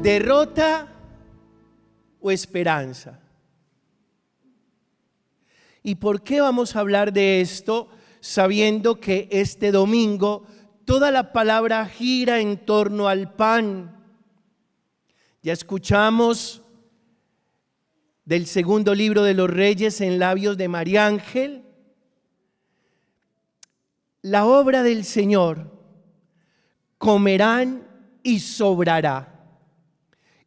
derrota o esperanza. ¿Y por qué vamos a hablar de esto sabiendo que este domingo toda la palabra gira en torno al pan? Ya escuchamos del segundo libro de los reyes en labios de María Ángel. La obra del Señor comerán y sobrará.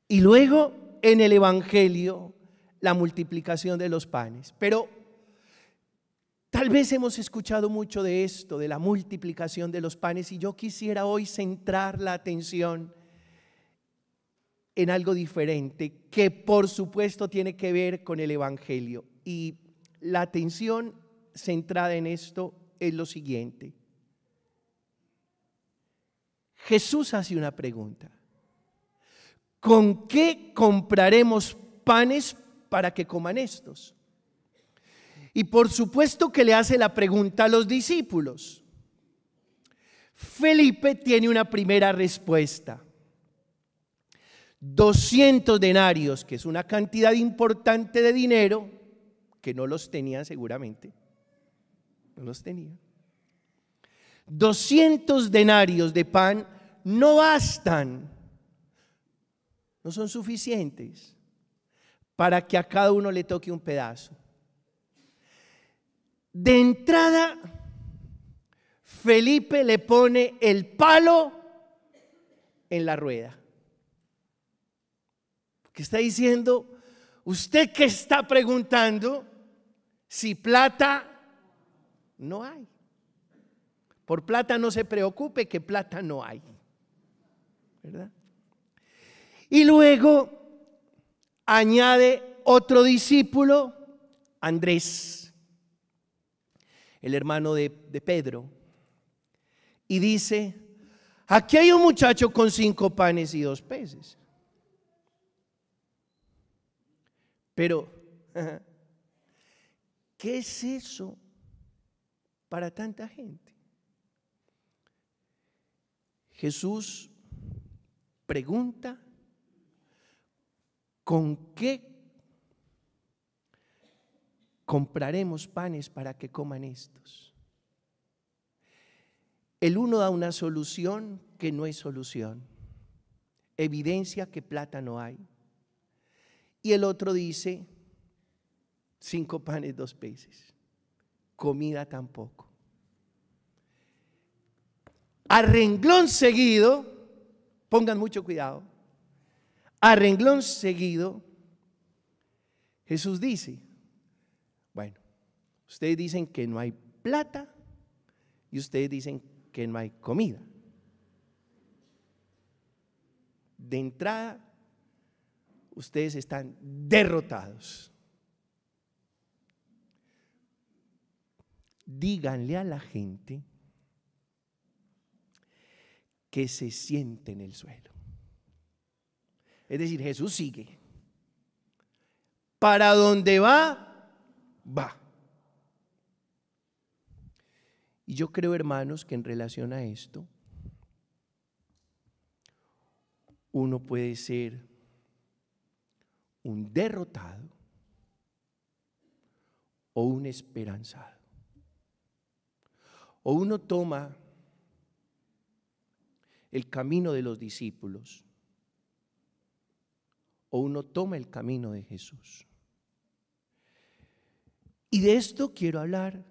Y luego en el Evangelio, la multiplicación de los panes. Pero tal vez hemos escuchado mucho de esto, de la multiplicación de los panes, y yo quisiera hoy centrar la atención en algo diferente, que por supuesto tiene que ver con el Evangelio. Y la atención centrada en esto es lo siguiente. Jesús hace una pregunta. ¿con qué compraremos panes para que coman estos? Y por supuesto que le hace la pregunta a los discípulos. Felipe tiene una primera respuesta. 200 denarios, que es una cantidad importante de dinero, que no los tenía seguramente. No los tenía. 200 denarios de pan no bastan no son suficientes para que a cada uno le toque un pedazo. De entrada, Felipe le pone el palo en la rueda. Porque está diciendo, usted que está preguntando si plata no hay. Por plata no se preocupe que plata no hay. ¿Verdad? Y luego añade otro discípulo, Andrés, el hermano de, Pedro, y dice, aquí hay un muchacho con cinco panes y dos peces. Pero, ¿qué es eso para tanta gente? Jesús pregunta ¿con qué compraremos panes para que coman estos? El uno da una solución que no es solución, evidencia que plata no hay. Y el otro dice, cinco panes, dos peces, comida tampoco. A renglón seguido, pongan mucho cuidado, a renglón seguido, Jesús dice, bueno, ustedes dicen que no hay plata y ustedes dicen que no hay comida. De entrada, ustedes están derrotados. Díganle a la gente que se siente en el suelo. Es decir, Jesús sigue. Para donde va, va. Y yo creo, hermanos, que en relación a esto, uno puede ser un derrotado o un esperanzado. O uno toma el camino de los discípulos o uno toma el camino de Jesús. Y de esto quiero hablar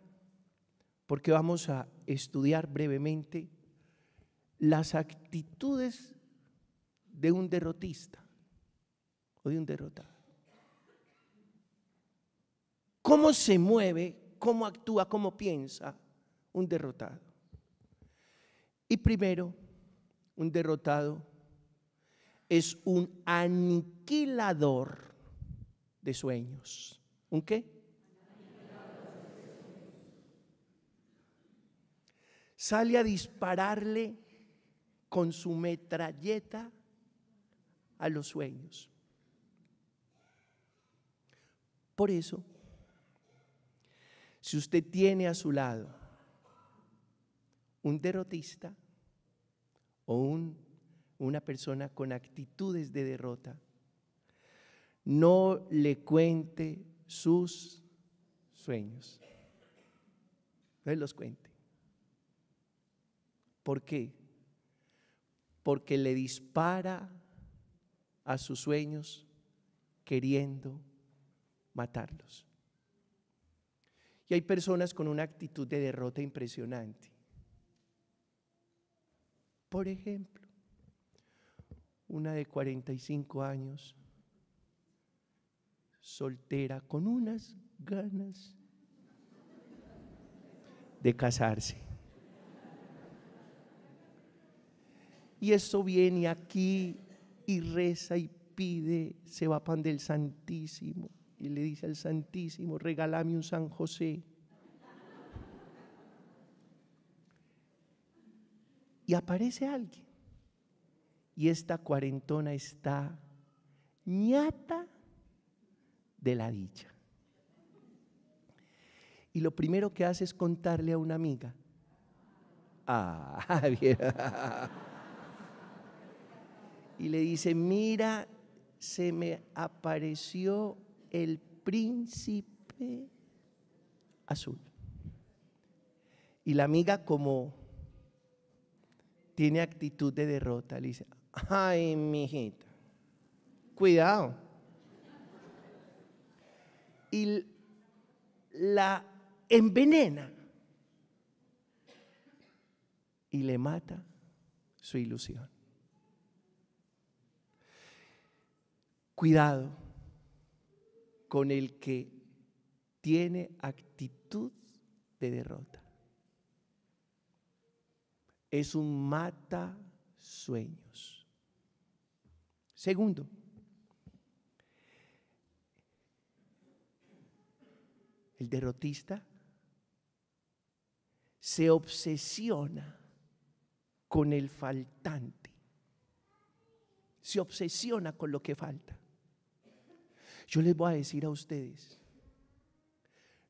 porque vamos a estudiar brevemente las actitudes de un derrotista o de un derrotado. ¿Cómo se mueve, cómo actúa, cómo piensa un derrotado? Y primero, un derrotado es un aniquilador de sueños. ¿Un qué? Sale a dispararle con su metralleta a los sueños. Por eso, si usted tiene a su lado un derrotista o un una persona con actitudes de derrota. No le cuente sus sueños. No los cuente. ¿Por qué? Porque le dispara a sus sueños queriendo matarlos. Y hay personas con una actitud de derrota impresionante. Por ejemplo, una de 45 años, soltera, con unas ganas de casarse. Y eso viene aquí y reza y pide, se va pan del Santísimo y le dice al Santísimo, regálame un San José. Y aparece alguien y esta cuarentona está ñata de la dicha. Y lo primero que hace es contarle a una amiga. Ah, bien. Y le dice, mira, se me apareció el príncipe azul. Y la amiga como tiene actitud de derrota, le dice, Ay, hijita, Cuidado. Y la envenena y le mata su ilusión. Cuidado con el que tiene actitud de derrota. Es un mata sueños. Segundo, el derrotista se obsesiona con el faltante, se obsesiona con lo que falta. Yo les voy a decir a ustedes,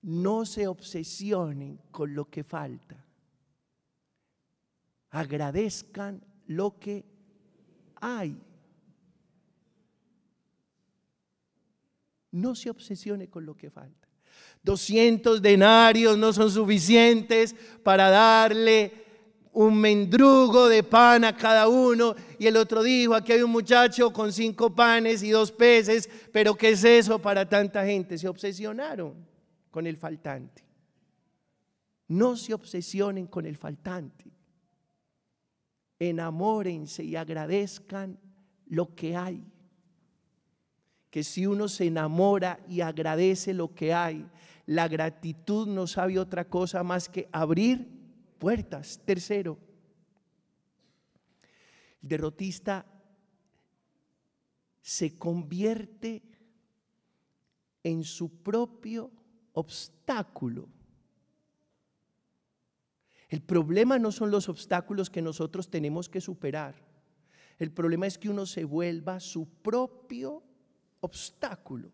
no se obsesionen con lo que falta, agradezcan lo que hay. No se obsesione con lo que falta. 200 denarios no son suficientes para darle un mendrugo de pan a cada uno. Y el otro dijo, aquí hay un muchacho con cinco panes y dos peces, pero ¿qué es eso para tanta gente? Se obsesionaron con el faltante. No se obsesionen con el faltante. Enamórense y agradezcan lo que hay que si uno se enamora y agradece lo que hay, la gratitud no sabe otra cosa más que abrir puertas. Tercero, el derrotista se convierte en su propio obstáculo. El problema no son los obstáculos que nosotros tenemos que superar. El problema es que uno se vuelva su propio obstáculo.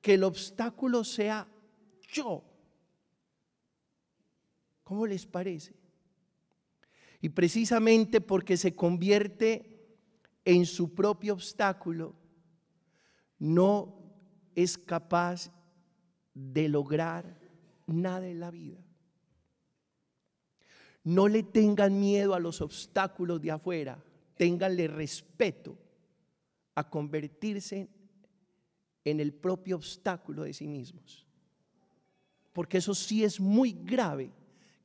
Que el obstáculo sea yo. ¿Cómo les parece? Y precisamente porque se convierte en su propio obstáculo, no es capaz de lograr nada en la vida. No le tengan miedo a los obstáculos de afuera, ténganle respeto a convertirse en el propio obstáculo de sí mismos. Porque eso sí es muy grave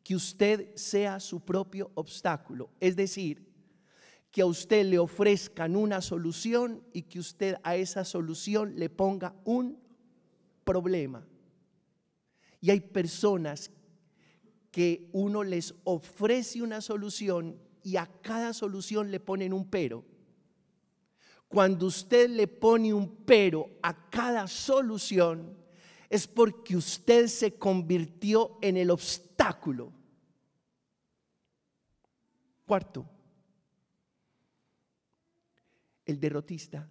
que usted sea su propio obstáculo. Es decir, que a usted le ofrezcan una solución y que usted a esa solución le ponga un problema. Y hay personas que uno les ofrece una solución y a cada solución le ponen un pero cuando usted le pone un pero a cada solución, es porque usted se convirtió en el obstáculo. Cuarto, el derrotista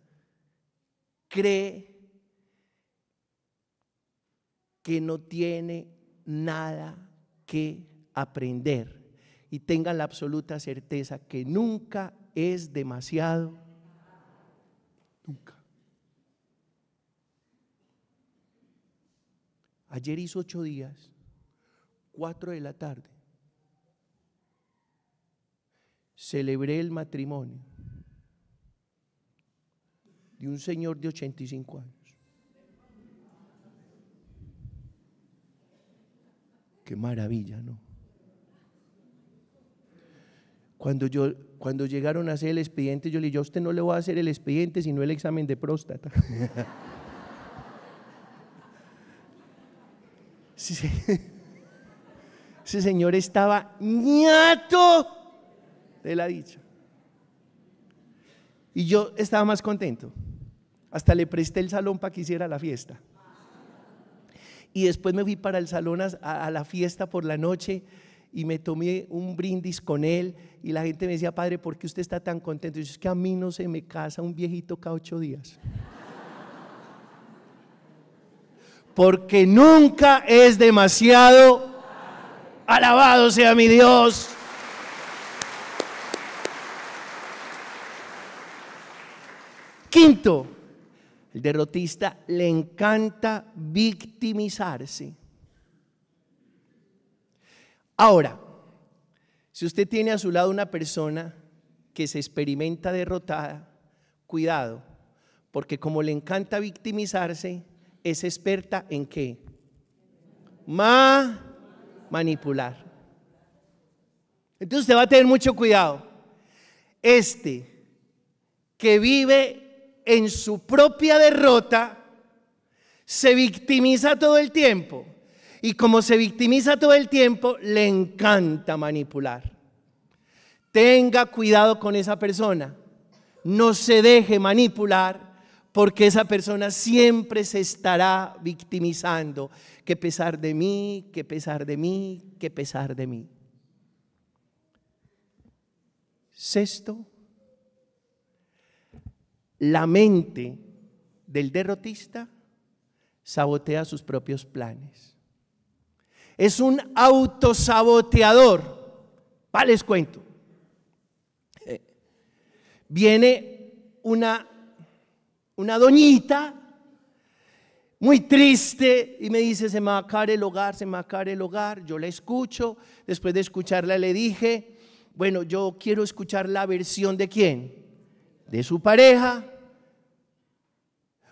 cree que no tiene nada que aprender y tenga la absoluta certeza que nunca es demasiado Ayer hizo ocho días, cuatro de la tarde. Celebré el matrimonio de un señor de 85 años. Qué maravilla, ¿no? Cuando, yo, cuando llegaron a hacer el expediente, yo le dije, a usted no le voy a hacer el expediente, sino el examen de próstata. sí, Ese señor estaba ñato de la dicha. Y yo estaba más contento. Hasta le presté el salón para que hiciera la fiesta. Y después me fui para el salón a la fiesta por la noche y me tomé un brindis con él y la gente me decía, padre, ¿por qué usted está tan contento? Y yo, es que a mí no se me casa un viejito cada ocho días. Porque nunca es demasiado. Alabado sea mi Dios. Quinto, el derrotista le encanta victimizarse. Ahora, si usted tiene a su lado una persona que se experimenta derrotada, cuidado, porque como le encanta victimizarse, es experta en qué? Ma manipular. Entonces usted va a tener mucho cuidado. Este que vive en su propia derrota, se victimiza todo el tiempo y como se victimiza todo el tiempo, le encanta manipular. Tenga cuidado con esa persona. No se deje manipular porque esa persona siempre se estará victimizando. Que pesar de mí, que pesar de mí, que pesar de mí. Sexto, la mente del derrotista sabotea sus propios planes es un autosaboteador. Va, les cuento. Eh, viene una, una doñita muy triste y me dice, se me el hogar, se me el hogar. Yo la escucho, después de escucharla le dije, bueno, yo quiero escuchar la versión de quién, de su pareja.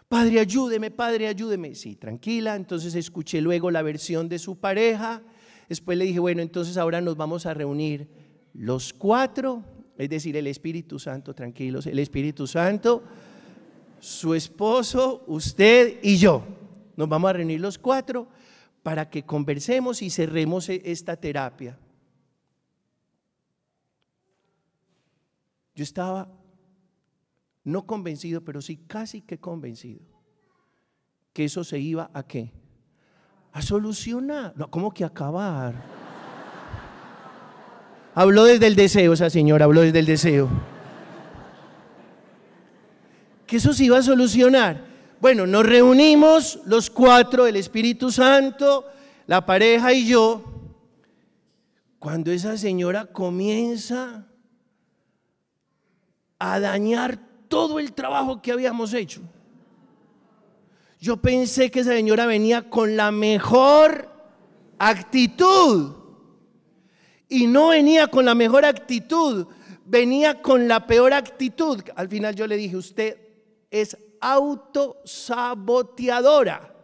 Padre, ayúdeme, padre, ayúdeme. Sí, tranquila. Entonces escuché luego la versión de su pareja. Después le dije, bueno, entonces ahora nos vamos a reunir los cuatro, es decir, el Espíritu Santo, tranquilos, el Espíritu Santo, su esposo, usted y yo. Nos vamos a reunir los cuatro para que conversemos y cerremos e-, esta terapia. Yo estaba no convencido, pero sí casi que convencido, que eso se iba a qué? A solucionar. No, ¿cómo que acabar? habló desde el deseo, esa señora habló desde el deseo. Que eso se iba a solucionar. Bueno, nos reunimos los cuatro, el Espíritu Santo, la pareja y yo. Cuando esa señora comienza a dañar todo el trabajo que habíamos hecho. Yo pensé que esa señora venía con la mejor actitud. Y no venía con la mejor actitud, venía con la peor actitud. Al final yo le dije, usted es autosaboteadora.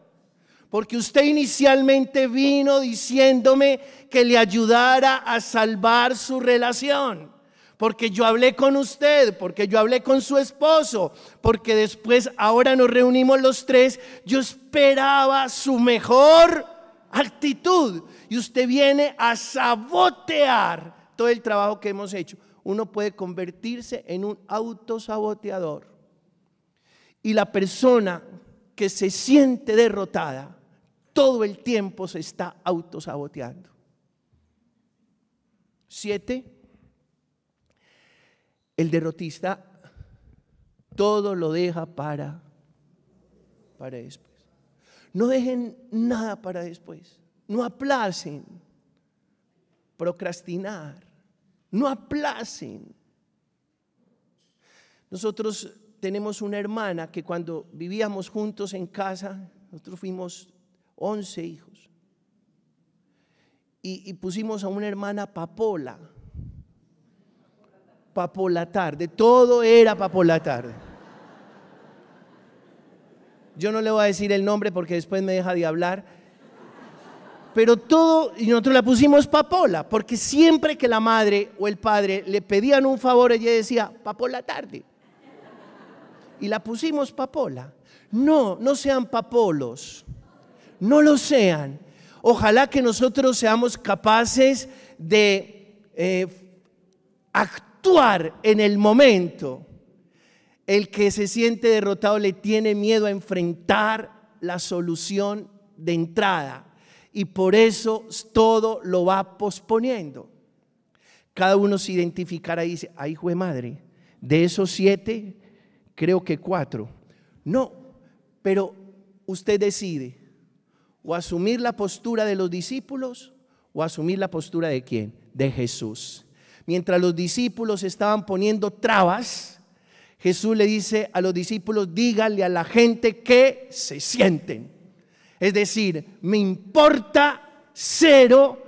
Porque usted inicialmente vino diciéndome que le ayudara a salvar su relación porque yo hablé con usted, porque yo hablé con su esposo, porque después ahora nos reunimos los tres, yo esperaba su mejor actitud y usted viene a sabotear todo el trabajo que hemos hecho. Uno puede convertirse en un autosaboteador. Y la persona que se siente derrotada todo el tiempo se está autosaboteando. Siete, el derrotista todo lo deja para, para después. No dejen nada para después. No aplacen procrastinar. No aplacen. Nosotros tenemos una hermana que cuando vivíamos juntos en casa, nosotros fuimos 11 hijos. y pusimos a una hermana Papola papola la tarde. Todo era papola la tarde. Yo no le voy a decir el nombre porque después me deja de hablar. Pero todo, y nosotros la pusimos papola, porque siempre que la madre o el padre le pedían un favor, ella decía, papola tarde. Y la pusimos papola. No, no sean papolos. No lo sean. Ojalá que nosotros seamos capaces de eh, actuar actuar en el momento. El que se siente derrotado le tiene miedo a enfrentar la solución de entrada y por eso todo lo va posponiendo. Cada uno se identificará y dice, ay, de madre, de esos siete, creo que cuatro. No, pero usted decide o asumir la postura de los discípulos o asumir la postura de quién, de Jesús mientras los discípulos estaban poniendo trabas, Jesús le dice a los discípulos, díganle a la gente que se sienten. Es decir, me importa cero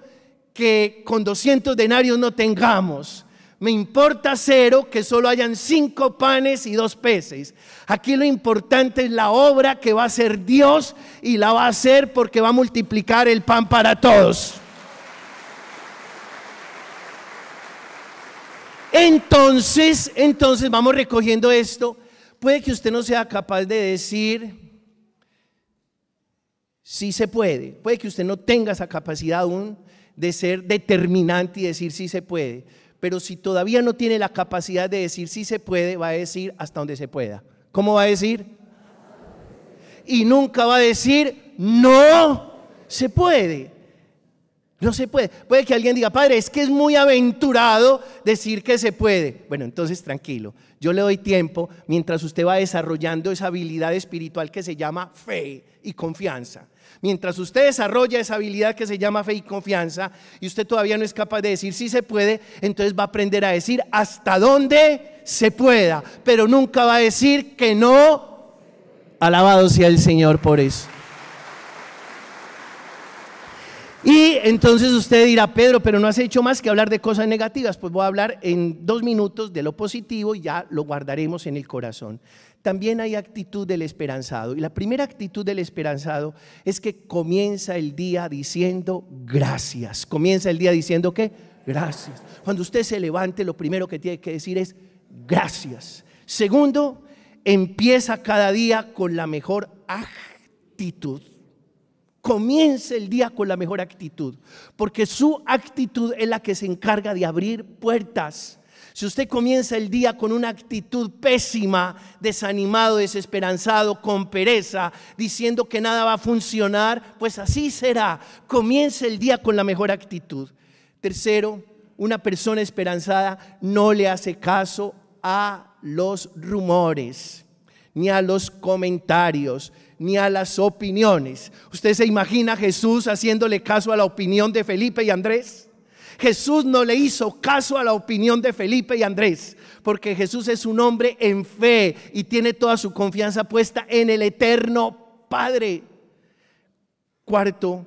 que con 200 denarios no tengamos. Me importa cero que solo hayan cinco panes y dos peces. Aquí lo importante es la obra que va a hacer Dios y la va a hacer porque va a multiplicar el pan para todos. Entonces, entonces vamos recogiendo esto. Puede que usted no sea capaz de decir Si se puede. Puede que usted no tenga esa capacidad aún de ser determinante y decir si se puede. Pero si todavía no tiene la capacidad de decir si se puede, va a decir hasta donde se pueda. ¿Cómo va a decir? Y nunca va a decir no se puede. No se puede. Puede que alguien diga, padre, es que es muy aventurado decir que se puede. Bueno, entonces tranquilo. Yo le doy tiempo mientras usted va desarrollando esa habilidad espiritual que se llama fe y confianza. Mientras usted desarrolla esa habilidad que se llama fe y confianza y usted todavía no es capaz de decir si se puede, entonces va a aprender a decir hasta dónde se pueda, pero nunca va a decir que no. Alabado sea el Señor por eso. Y entonces usted dirá, Pedro, pero no has hecho más que hablar de cosas negativas. Pues voy a hablar en dos minutos de lo positivo y ya lo guardaremos en el corazón. También hay actitud del esperanzado. Y la primera actitud del esperanzado es que comienza el día diciendo gracias. Comienza el día diciendo que gracias. Cuando usted se levante, lo primero que tiene que decir es gracias. Segundo, empieza cada día con la mejor actitud comience el día con la mejor actitud, porque su actitud es la que se encarga de abrir puertas. Si usted comienza el día con una actitud pésima, desanimado, desesperanzado, con pereza, diciendo que nada va a funcionar, pues así será. Comience el día con la mejor actitud. Tercero, una persona esperanzada no le hace caso a los rumores ni a los comentarios ni a las opiniones. ¿Usted se imagina Jesús haciéndole caso a la opinión de Felipe y Andrés? Jesús no le hizo caso a la opinión de Felipe y Andrés, porque Jesús es un hombre en fe y tiene toda su confianza puesta en el eterno Padre. Cuarto,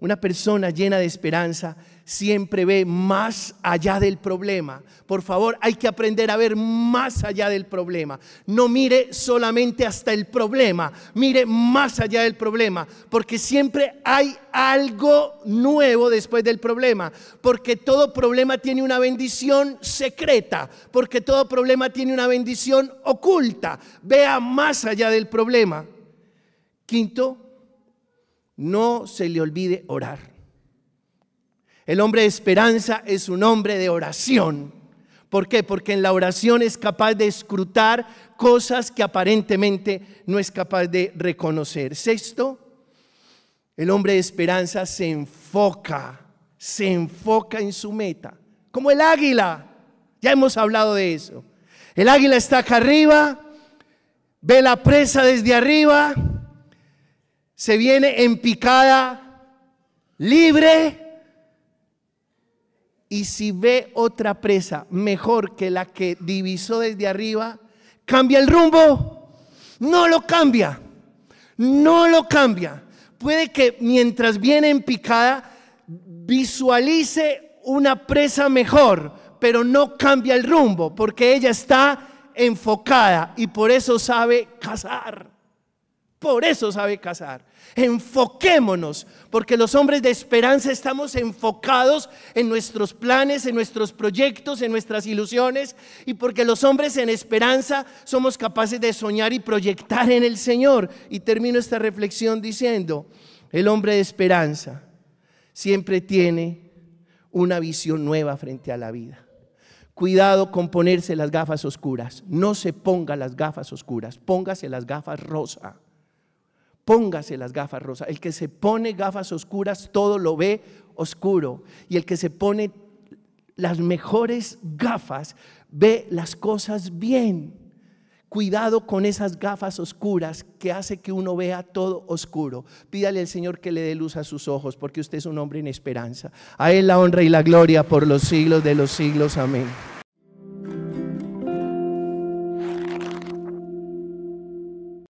una persona llena de esperanza siempre ve más allá del problema. Por favor, hay que aprender a ver más allá del problema. No mire solamente hasta el problema, mire más allá del problema, porque siempre hay algo nuevo después del problema, porque todo problema tiene una bendición secreta, porque todo problema tiene una bendición oculta. Vea más allá del problema. Quinto, no se le olvide orar. El hombre de esperanza es un hombre de oración. ¿Por qué? Porque en la oración es capaz de escrutar cosas que aparentemente no es capaz de reconocer. Sexto, el hombre de esperanza se enfoca, se enfoca en su meta, como el águila. Ya hemos hablado de eso. El águila está acá arriba, ve la presa desde arriba, se viene en picada libre y si ve otra presa mejor que la que divisó desde arriba, cambia el rumbo. No lo cambia. No lo cambia. Puede que mientras viene en picada visualice una presa mejor, pero no cambia el rumbo porque ella está enfocada y por eso sabe cazar. Por eso sabe cazar, Enfoquémonos, porque los hombres de esperanza estamos enfocados en nuestros planes, en nuestros proyectos, en nuestras ilusiones, y porque los hombres en esperanza somos capaces de soñar y proyectar en el Señor. Y termino esta reflexión diciendo, el hombre de esperanza siempre tiene una visión nueva frente a la vida. Cuidado con ponerse las gafas oscuras. No se ponga las gafas oscuras, póngase las gafas rosas Póngase las gafas rosas, El que se pone gafas oscuras, todo lo ve oscuro. Y el que se pone las mejores gafas, ve las cosas bien. Cuidado con esas gafas oscuras que hace que uno vea todo oscuro. Pídale al Señor que le dé luz a sus ojos, porque usted es un hombre en esperanza. A Él la honra y la gloria por los siglos de los siglos. Amén.